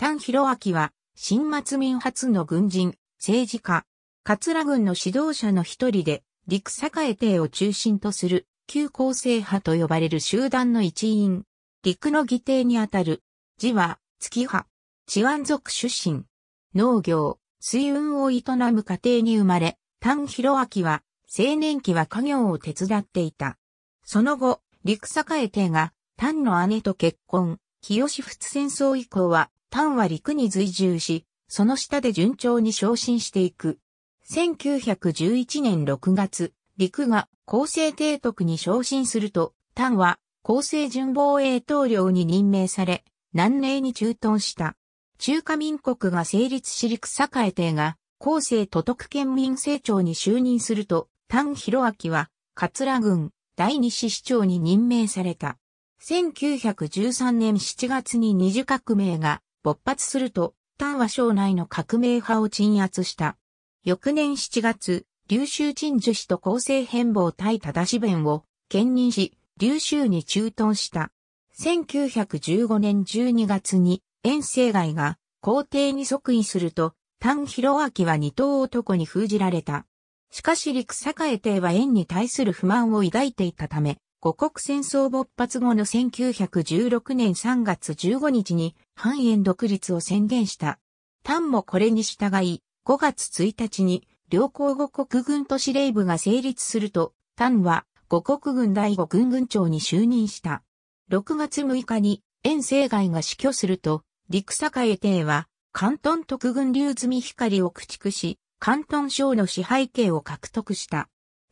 丹広明は、新末民初の軍人、政治家、桂軍の指導者の一人で、陸栄帝を中心とする、旧構成派と呼ばれる集団の一員。陸の義帝にあたる。字は、月派。治安族出身。農業、水運を営む家庭に生まれ、丹広明は、青年期は家業を手伝っていた。その後、陸栄帝が、丹の姉と結婚、清仏戦争以降は、タンは陸に随従し、その下で順調に昇進していく。1911年6月、陸が厚生提督に昇進すると、タンは厚生巡防衛統領に任命され、南寧に駐屯した。中華民国が成立し陸栄帝が、厚生都督県民政庁に就任すると、丹広明は、桂郡第二市市長に任命された。1913年7月に二次革命が勃発すると、丹は省内の革命派を鎮圧した。翌年7月、琉州鎮守氏と公正変貌対正し弁を兼任し、琉州に駐屯した。1915年12月に、遠征外が皇帝に即位すると、丹広明は二刀男に封じられた。しかし陸栄帝は縁に対する不満を抱いていたため、五国戦争勃発後の1916年3月15日に半円独立を宣言した。ンもこれに従い、5月1日に両皇五国軍都市令部が成立すると、ンは五国軍第五軍軍長に就任した。6月6日に遠征外が死去すると、陸栄帝は関東特軍流積光を駆逐し、関東省の支配権を獲得した。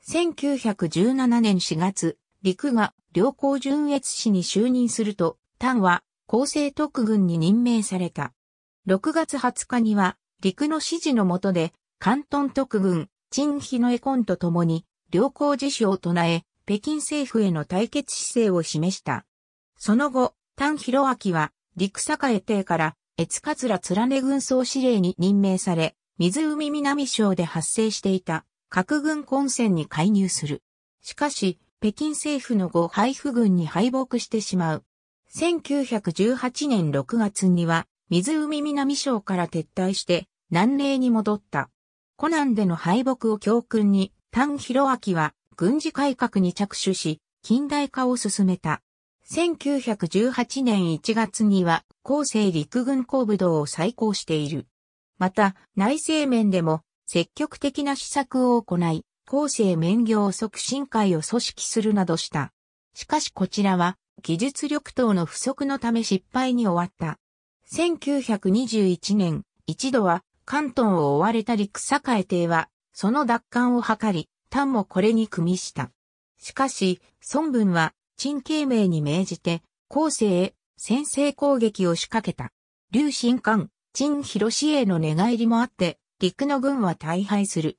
1917年4月、陸が良好純越氏に就任すると、丹は、厚生特軍に任命された。6月20日には、陸の指示の下で、関東特軍、陳日の絵コンと共に、良好自主を唱え、北京政府への対決姿勢を示した。その後、丹弘明は、陸栄帝から、越桂連れ軍総司令に任命され、湖南省で発生していた、核軍混戦に介入する。しかし、北京政府の後配布軍に敗北してしまう。1918年6月には、湖南省から撤退して、南寧に戻った。湖南での敗北を教訓に、丹広明は軍事改革に着手し、近代化を進めた。1918年1月には、後世陸軍工部道を再興している。また、内政面でも積極的な施策を行い、公生免業促進会を組織するなどした。しかしこちらは、技術力等の不足のため失敗に終わった。1921年、一度は、関東を追われた陸栄帝は、その奪還を図り、丹もこれに組みした。しかし、孫文は、陳慶明に命じて、後世へ先制攻撃を仕掛けた。劉新官、陳広氏への寝返りもあって、陸の軍は大敗する。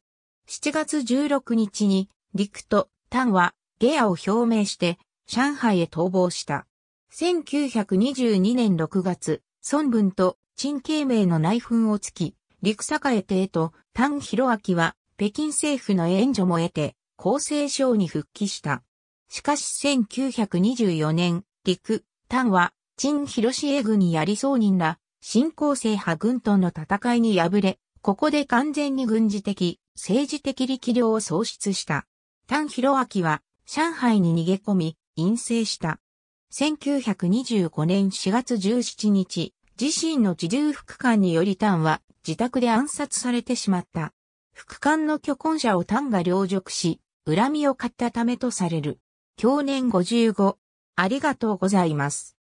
7月16日に、陸と丹はゲアを表明して、上海へ逃亡した。1922年6月、孫文と陳慶明の内紛をつき、陸栄帝と丹弘明は北京政府の援助も得て、厚生省に復帰した。しかし1924年、陸、丹は、陳広志英軍にやりそう人ら、新興制派軍との戦いに敗れ、ここで完全に軍事的、政治的力量を喪失した。丹弘明は上海に逃げ込み、陰性した。1925年4月17日、自身の自重副官により丹は自宅で暗殺されてしまった。副官の虚婚者を丹が領辱し、恨みを買ったためとされる。去年55、ありがとうございます。